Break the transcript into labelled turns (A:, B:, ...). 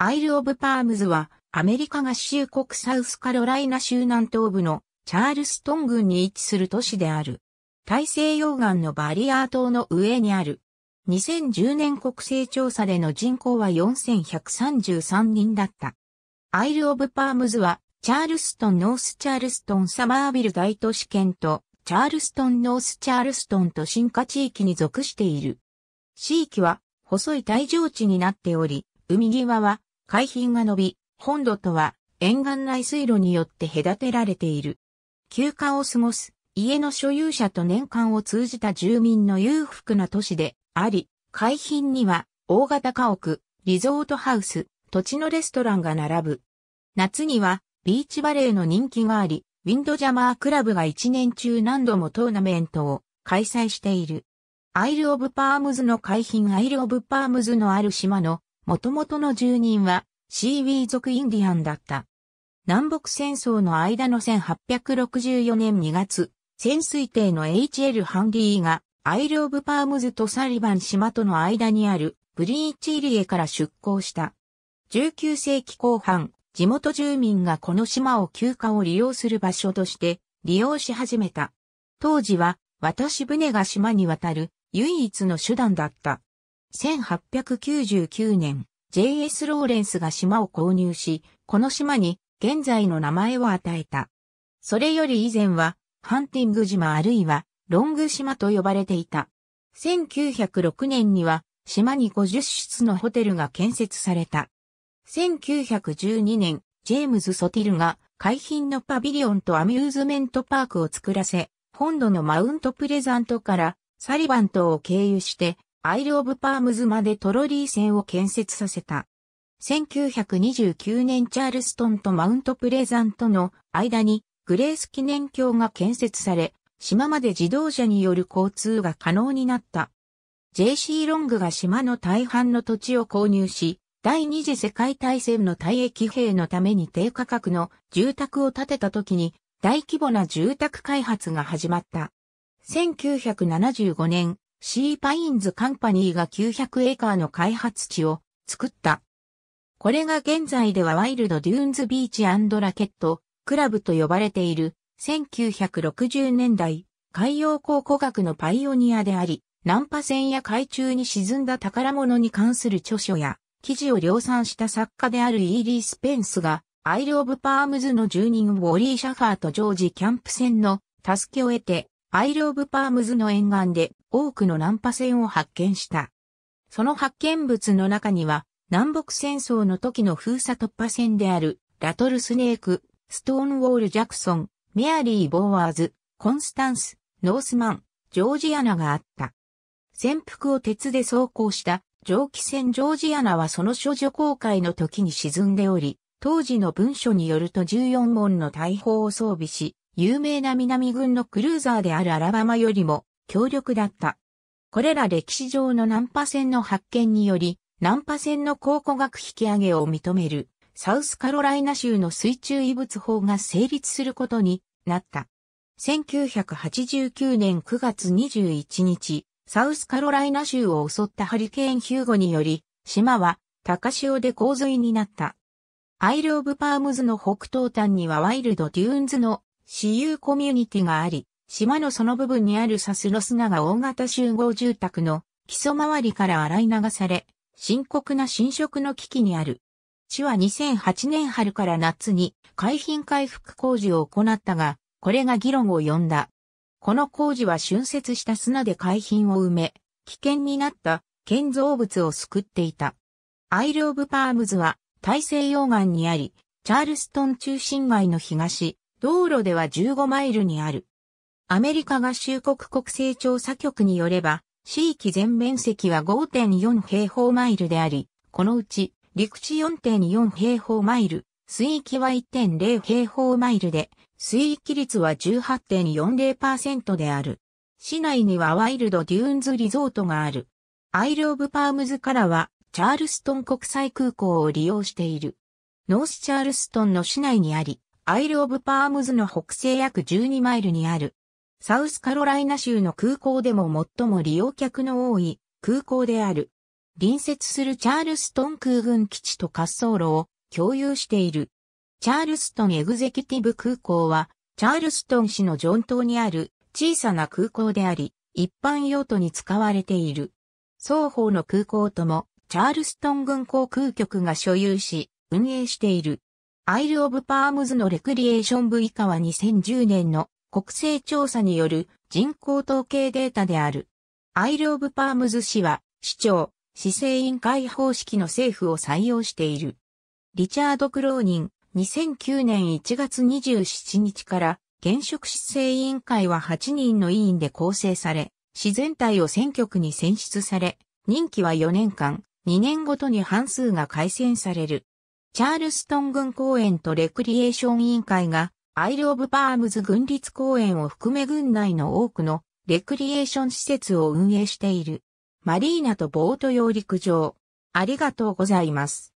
A: アイル・オブ・パームズは、アメリカ合衆国サウスカロライナ州南東部のチャールストン郡に位置する都市である。大西洋岸のバリアー島の上にある。2010年国勢調査での人口は4133人だった。アイル・オブ・パームズは、チャールストン・ノース・チャールストン・サマービル大都市圏と、チャールストン・ノース・チャールストンと進化地域に属している。地域は、細い大上地になっており、海際は海浜が伸び、本土とは沿岸内水路によって隔てられている。休暇を過ごす家の所有者と年間を通じた住民の裕福な都市であり、海浜には大型家屋、リゾートハウス、土地のレストランが並ぶ。夏にはビーチバレーの人気があり、ウィンドジャマークラブが1年中何度もトーナメントを開催している。アイル・オブ・パームズの海浜アイル・オブ・パームズのある島の元々の住人はシーウィー族インディアンだった。南北戦争の間の1864年2月、潜水艇の HL ハンディーがアイル・オブ・パームズとサリバン島との間にあるブリーチ入江から出港した。19世紀後半、地元住民がこの島を休暇を利用する場所として利用し始めた。当時は渡し船が島に渡る唯一の手段だった。1899年、J.S. ローレンスが島を購入し、この島に現在の名前を与えた。それより以前は、ハンティング島あるいは、ロング島と呼ばれていた。1906年には、島に50室のホテルが建設された。1912年、ジェームズ・ソティルが、海浜のパビリオンとアミューズメントパークを作らせ、本土のマウントプレザントからサリバン島を経由してアイル・オブ・パームズまでトロリー線を建設させた。1929年チャールストンとマウントプレザントの間にグレース記念橋が建設され、島まで自動車による交通が可能になった。JC ロングが島の大半の土地を購入し、第二次世界大戦の退役兵のために低価格の住宅を建てた時に大規模な住宅開発が始まった。1975年、シーパインズカンパニーが900エーカーの開発地を作った。これが現在ではワイルドデューンズビーチラケットクラブと呼ばれている1960年代海洋考古学のパイオニアであり、難破船や海中に沈んだ宝物に関する著書や記事を量産した作家であるイーリー・スペンスがアイル・オブ・パームズの住人ウォリー・シャファーとジョージ・キャンプ船の助けを得てアイル・オブ・パームズの沿岸で多くの難破船を発見した。その発見物の中には、南北戦争の時の封鎖突破船である、ラトルスネーク、ストーンウォール・ジャクソン、メアリー・ボーーズ、コンスタンス、ノースマン、ジョージアナがあった。潜伏を鉄で走行した蒸気船ジョージアナはその処女公開の時に沈んでおり、当時の文書によると14門の大砲を装備し、有名な南軍のクルーザーであるアラバマよりも強力だった。これら歴史上の難破船の発見により、難破船の考古学引き上げを認める、サウスカロライナ州の水中遺物法が成立することになった。1989年9月21日、サウスカロライナ州を襲ったハリケーンヒューゴにより、島は高潮で洪水になった。アイル・オブ・パームズの北東端にはワイルド・デューンズの私有コミュニティがあり、島のその部分にあるサスロスが大型集合住宅の基礎周りから洗い流され、深刻な侵食の危機にある。市は2008年春から夏に海浜回復工事を行ったが、これが議論を呼んだ。この工事は浚渫した砂で海浜を埋め、危険になった建造物を救っていた。アイル・オブ・パームズは大西洋岸にあり、チャールストン中心街の東、道路では15マイルにある。アメリカ合衆国国勢調査局によれば、地域全面積は5.4平方マイルであり、このうち陸地4.4平方マイル、水域は1.0平方マイルで、水域率は18.40%である。市内にはワイルドデューンズリゾートがある。アイル・オブ・パームズからは、チャールストン国際空港を利用している。ノースチャールストンの市内にあり、アイル・オブ・パームズの北西約12マイルにあるサウスカロライナ州の空港でも最も利用客の多い空港である。隣接するチャールストン空軍基地と滑走路を共有している。チャールストンエグゼキティブ空港は、チャールストン市のン島にある小さな空港であり、一般用途に使われている。双方の空港とも、チャールストン軍航空局が所有し、運営している。アイル・オブ・パームズのレクリエーション部以下は2010年の国勢調査による人口統計データである。アイル・オブ・パームズ市は、市長、市政委員会方式の政府を採用している。リチャード・クローニン、2009年1月27日から、現職市政委員会は8人の委員で構成され、市全体を選挙区に選出され、任期は4年間、2年ごとに半数が改選される。チャールストン郡公園とレクリエーション委員会がアイル・オブ・パームズ軍立公園を含め軍内の多くのレクリエーション施設を運営している。マリーナとボート用陸上。ありがとうございます。